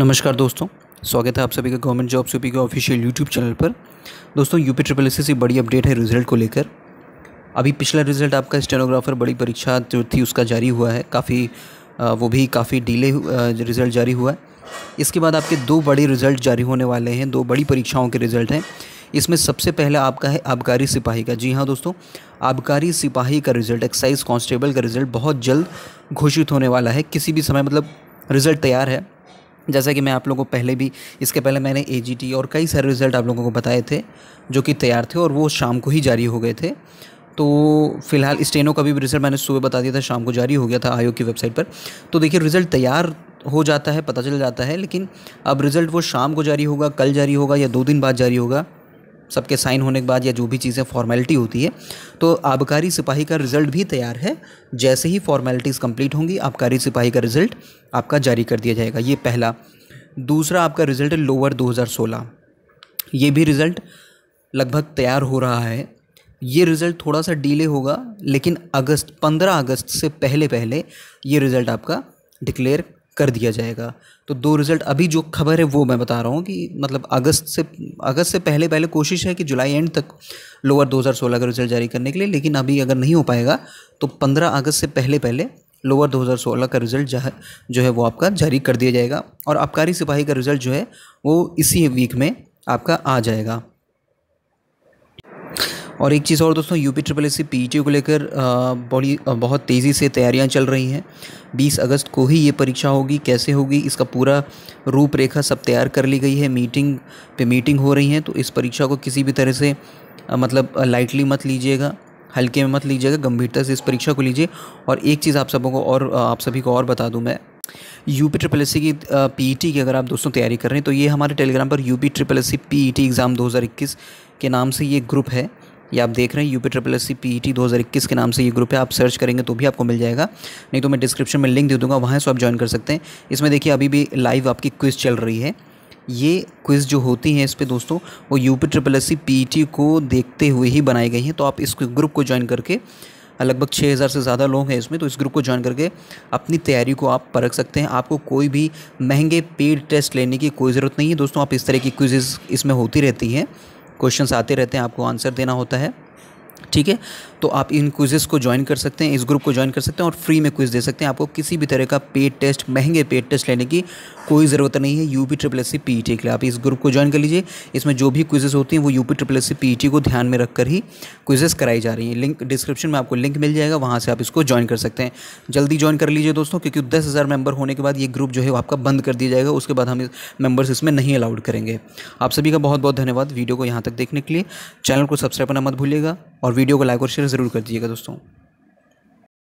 नमस्कार दोस्तों स्वागत है आप सभी का गवर्नमेंट जॉब यूपी के ऑफिशियल यूट्यूब चैनल पर दोस्तों यूपी ट्रिपल एस से बड़ी अपडेट है रिजल्ट को लेकर अभी पिछला रिजल्ट आपका स्टेनोग्राफर बड़ी परीक्षा जो थी उसका जारी हुआ है काफ़ी वो भी काफ़ी डिले रिज़ल्ट जारी हुआ है इसके बाद आपके दो बड़े रिज़ल्ट जारी होने वाले हैं दो बड़ी परीक्षाओं के रिज़ल्ट हैं इसमें सबसे पहला आपका है आबकारी सिपाही का जी हाँ दोस्तों आबकारी सिपाही का रिज़ल्ट एक्साइज कांस्टेबल का रिज़ल्ट बहुत जल्द घोषित होने वाला है किसी भी समय मतलब रिज़ल्ट तैयार है जैसा कि मैं आप लोगों को पहले भी इसके पहले मैंने ए और कई सारे रिज़ल्ट आप लोगों को बताए थे जो कि तैयार थे और वो शाम को ही जारी हो गए थे तो फिलहाल स्टेनो का भी रिज़ल्ट मैंने सुबह बता दिया था शाम को जारी हो गया था आयोग की वेबसाइट पर तो देखिए रिज़ल्ट तैयार हो जाता है पता चल जाता है लेकिन अब रिज़ल्ट वो शाम को जारी होगा कल जारी होगा या दो दिन बाद जारी होगा सबके साइन होने के बाद या जो भी चीज़ें फॉर्मेलिटी होती है तो आबकारी सिपाही का रिज़ल्ट भी तैयार है जैसे ही फॉर्मेलिटीज़ कंप्लीट होंगी आबकारी सिपाही का रिज़ल्ट आपका जारी कर दिया जाएगा ये पहला दूसरा आपका रिज़ल्ट है लोअर 2016 ये भी रिज़ल्ट लगभग तैयार हो रहा है ये रिज़ल्ट थोड़ा सा डीले होगा लेकिन अगस्त पंद्रह अगस्त से पहले पहले ये रिज़ल्ट आपका डिक्लेयर कर दिया जाएगा तो दो रिज़ल्ट अभी जो खबर है वो मैं बता रहा हूँ कि मतलब अगस्त से अगस्त से पहले पहले कोशिश है कि जुलाई एंड तक लोअर 2016 का रिज़ल्ट जारी करने के लिए लेकिन अभी अगर नहीं हो पाएगा तो 15 अगस्त से पहले पहले लोअर 2016 का रिज़ल्ट जो है वो आपका जारी कर दिया जाएगा और आबकारी सिपाही का रिज़ल्ट जो है वो इसी वीक में आपका आ जाएगा और एक चीज़ और दोस्तों UP triple S C P को लेकर बड़ी बहुत तेज़ी से तैयारियां चल रही हैं 20 अगस्त को ही ये परीक्षा होगी कैसे होगी इसका पूरा रूपरेखा सब तैयार कर ली गई है मीटिंग पे मीटिंग हो रही हैं तो इस परीक्षा को किसी भी तरह से मतलब लाइटली मत लीजिएगा हल्के में मत लीजिएगा गंभीरता से इस परीक्षा को लीजिए और एक चीज़ आप सबों को और आप सभी को और बता दूं मैं यूपी ट्रिपल एस की पीईटी e की अगर आप दोस्तों तैयारी कर रहे हैं तो ये हमारे टेलीग्राम पर UP triple S C PET exam 2021 के नाम से ये ग्रुप है ये आप देख रहे हैं UP triple S C P E T दो हज़ार इक्कीस के नाम से ये ग्रुप है आप सर्च करेंगे तो भी आपको मिल जाएगा नहीं तो मैं डिस्क्रिप्शन में लिंक दे दूँगा वहाँ से आप ज्वाइन कर सकते हैं इसमें देखिए अभी भी लाइव आपकी क्विज़ चल रही है ये क्विज़ जो होती हैं इस पर दोस्तों वो UP triple S C P E T को देखते हुए ही बनाई गई हैं तो आप इस ग्रुप को ज्वाइन करके लगभग छः हज़ार से ज़्यादा लोग हैं इसमें तो इस ग्रुप को ज्वाइन करके अपनी तैयारी को आप परख सकते हैं आपको कोई भी महंगे पेड टेस्ट लेने की कोई ज़रूरत नहीं है दोस्तों आप इस तरह की क्विजेज़ इसमें होती रहती हैं क्वेश्चंस आते रहते हैं आपको आंसर देना होता है ठीक है तो आप इन क्विजेस को ज्वाइन कर सकते हैं इस ग्रुप को ज्वाइन कर सकते हैं और फ्री में क्विज़ दे सकते हैं आपको किसी भी तरह का पेड टेस्ट महंगे पेड टेस्ट लेने की कोई ज़रूरत नहीं है U P triple S C P के लिए आप इस ग्रुप को ज्वाइन कर लीजिए इसमें जो भी क्विजेज़ होती हैं वो U P triple S C P को ध्यान में रखकर ही क्विजेस कराई जा रही हैं लिंक डिस्क्रिप्शन में आपको लिंक मिल जाएगा वहाँ से आप इसको ज्वाइन कर सकते हैं जल्दी ज्वाइन कर लीजिए दोस्तों क्योंकि दस हज़ार मेंबर होने के बाद ये ग्रुप जो है आपका बंद कर दिया जाएगा उसके बाद हम मेंबर्स इसमें नहीं अलाउड करेंगे आप सभी का बहुत बहुत धन्यवाद वीडियो को यहाँ तक देखने के लिए चैनल को सब्सक्राइब करना मत भूलिएगा और और वीडियो को लाइक और शेयर ज़रूर कर दीजिएगा दोस्तों